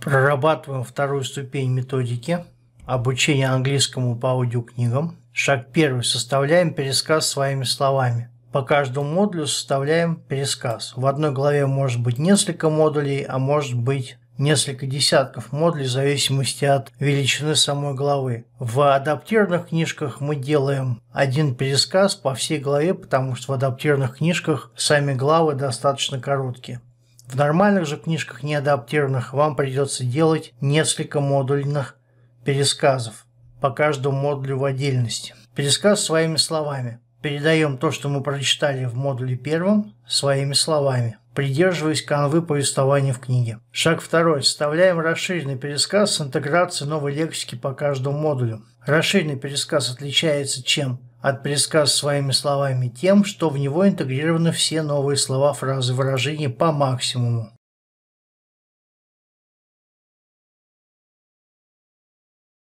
Прорабатываем вторую ступень методики обучения английскому по аудиокнигам. Шаг первый. Составляем пересказ своими словами. По каждому модулю составляем пересказ. В одной главе может быть несколько модулей, а может быть несколько десятков модулей в зависимости от величины самой главы. В адаптированных книжках мы делаем один пересказ по всей главе, потому что в адаптированных книжках сами главы достаточно короткие. В нормальных же книжках, не адаптированных, вам придется делать несколько модульных пересказов по каждому модулю в отдельности. Пересказ своими словами. Передаем то, что мы прочитали в модуле первом, своими словами, придерживаясь канвы повествования в книге. Шаг второй. Составляем расширенный пересказ с интеграцией новой лексики по каждому модулю. Расширенный пересказ отличается чем? от пересказ своими словами тем, что в него интегрированы все новые слова, фразы, выражения по максимуму.